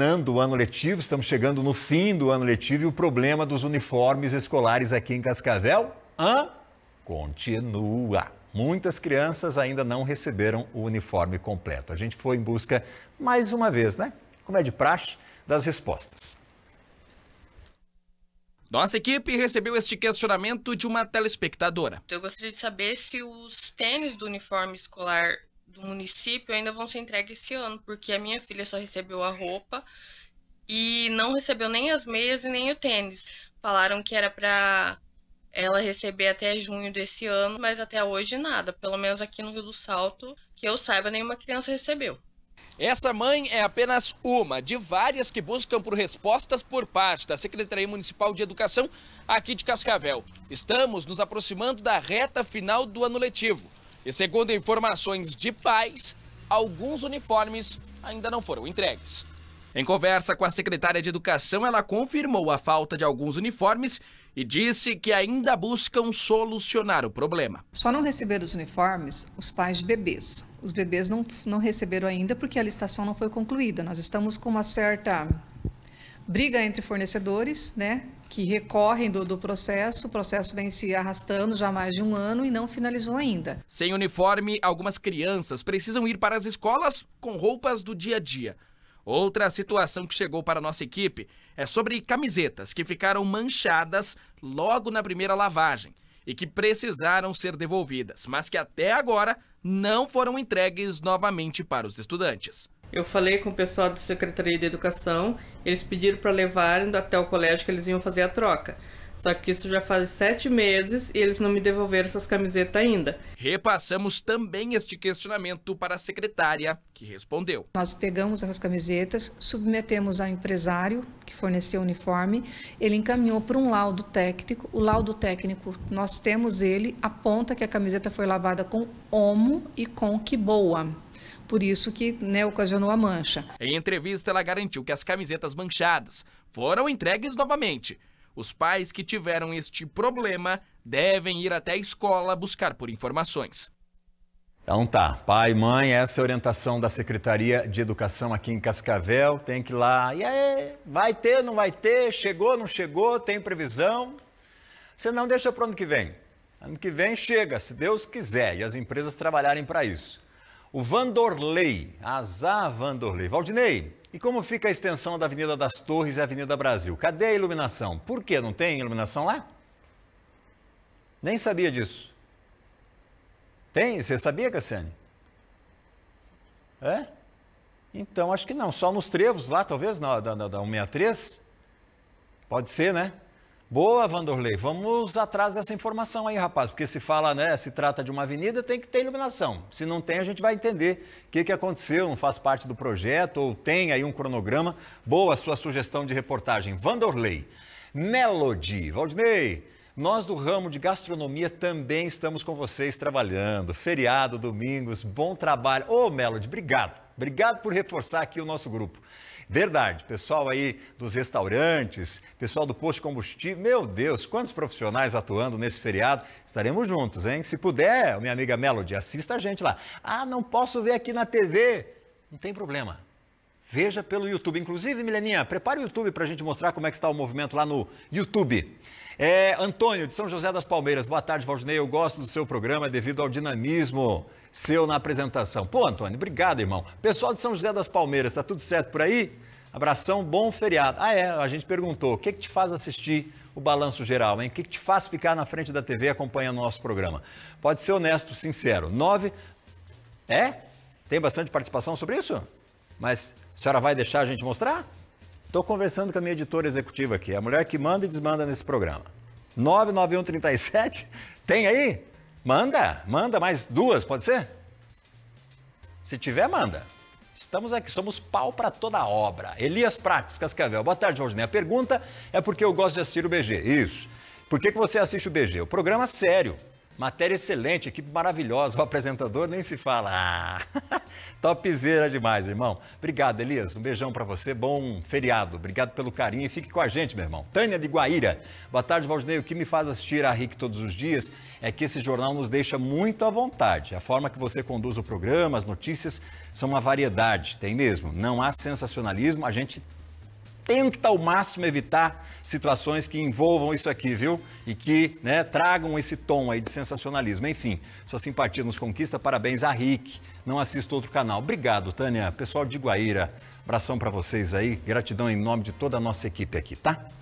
terminando o ano letivo, estamos chegando no fim do ano letivo e o problema dos uniformes escolares aqui em Cascavel continua. Muitas crianças ainda não receberam o uniforme completo. A gente foi em busca, mais uma vez, né? Como é de praxe, das respostas. Nossa equipe recebeu este questionamento de uma telespectadora. Então, eu gostaria de saber se os tênis do uniforme escolar do município ainda vão ser entregues esse ano, porque a minha filha só recebeu a roupa e não recebeu nem as meias e nem o tênis. Falaram que era para ela receber até junho desse ano, mas até hoje nada. Pelo menos aqui no Rio do Salto, que eu saiba, nenhuma criança recebeu. Essa mãe é apenas uma de várias que buscam por respostas por parte da Secretaria Municipal de Educação aqui de Cascavel. Estamos nos aproximando da reta final do ano letivo. E segundo informações de pais, alguns uniformes ainda não foram entregues. Em conversa com a secretária de Educação, ela confirmou a falta de alguns uniformes e disse que ainda buscam solucionar o problema. Só não receberam os uniformes os pais de bebês. Os bebês não, não receberam ainda porque a licitação não foi concluída. Nós estamos com uma certa briga entre fornecedores, né, que recorrem do, do, processo. O processo vem se arrastando já há mais de um ano e não finalizou ainda. Sem uniforme, algumas crianças precisam ir para as escolas com roupas do dia a dia. Outra situação que chegou para nossa equipe é sobre camisetas que ficaram manchadas logo na primeira lavagem e que precisaram ser devolvidas, mas que até agora não foram entregues novamente para os estudantes. Eu falei com o pessoal da Secretaria de Educação, eles pediram para levarem até o colégio que eles iam fazer a troca. Só que isso já faz sete meses e eles não me devolveram essas camisetas ainda. Repassamos também este questionamento para a secretária, que respondeu. Nós pegamos essas camisetas, submetemos ao empresário que forneceu o uniforme, ele encaminhou para um laudo técnico. O laudo técnico, nós temos ele, aponta que a camiseta foi lavada com omo e com que boa por isso que né, ocasionou a mancha. Em entrevista, ela garantiu que as camisetas manchadas foram entregues novamente. Os pais que tiveram este problema devem ir até a escola buscar por informações. Então tá, pai, mãe, essa é a orientação da Secretaria de Educação aqui em Cascavel. Tem que ir lá, e aí, vai ter, não vai ter, chegou, não chegou, tem previsão. Você não deixa para o ano que vem. Ano que vem chega, se Deus quiser, e as empresas trabalharem para isso. O Vandorley, Azar Vandorley, Valdinei, e como fica a extensão da Avenida das Torres e Avenida Brasil? Cadê a iluminação? Por que não tem iluminação lá? Nem sabia disso. Tem? Você sabia, Cassiane? É? Então, acho que não. Só nos trevos lá, talvez, na, da, da 163. Pode ser, né? Boa, Vanderlei. Vamos atrás dessa informação aí, rapaz, porque se fala, né, se trata de uma avenida, tem que ter iluminação. Se não tem, a gente vai entender o que, que aconteceu, não faz parte do projeto ou tem aí um cronograma. Boa sua sugestão de reportagem, Vanderlei. Melody, Valdinei, nós do ramo de gastronomia também estamos com vocês trabalhando. Feriado, domingos, bom trabalho. Ô, Melody, obrigado Obrigado por reforçar aqui o nosso grupo. Verdade, pessoal aí dos restaurantes, pessoal do posto de combustível, meu Deus, quantos profissionais atuando nesse feriado. Estaremos juntos, hein? Se puder, minha amiga Melody, assista a gente lá. Ah, não posso ver aqui na TV. Não tem problema. Veja pelo YouTube. Inclusive, Mileninha, prepare o YouTube para a gente mostrar como é que está o movimento lá no YouTube. É, Antônio, de São José das Palmeiras. Boa tarde, Valdinei. Eu gosto do seu programa devido ao dinamismo seu na apresentação. Pô, Antônio, obrigado, irmão. Pessoal de São José das Palmeiras, tá tudo certo por aí? Abração, bom feriado. Ah, é, a gente perguntou, o que, é que te faz assistir o Balanço Geral, hein? O que, é que te faz ficar na frente da TV acompanhando o nosso programa? Pode ser honesto, sincero. Nove... É? Tem bastante participação sobre isso? Mas a senhora vai deixar a gente mostrar? Estou conversando com a minha editora executiva aqui, a mulher que manda e desmanda nesse programa. 99137, tem aí? Manda, manda mais duas, pode ser? Se tiver, manda. Estamos aqui, somos pau para toda a obra. Elias Prates, Cascavel. Boa tarde, José. A pergunta é porque eu gosto de assistir o BG. Isso. Por que, que você assiste o BG? O programa é sério. Matéria excelente, equipe maravilhosa, o apresentador nem se fala. Ah. Topzera demais, irmão. Obrigado, Elias. Um beijão para você. Bom feriado. Obrigado pelo carinho e fique com a gente, meu irmão. Tânia de Guaíra. Boa tarde, Valdinei. O que me faz assistir a RIC todos os dias é que esse jornal nos deixa muito à vontade. A forma que você conduz o programa, as notícias, são uma variedade, tem mesmo. Não há sensacionalismo, a gente tenta ao máximo evitar situações que envolvam isso aqui, viu? E que né, tragam esse tom aí de sensacionalismo. Enfim, sua simpatia nos conquista. Parabéns a Rick. Não assista outro canal. Obrigado, Tânia. Pessoal de Guaíra, abração para vocês aí. Gratidão em nome de toda a nossa equipe aqui, tá?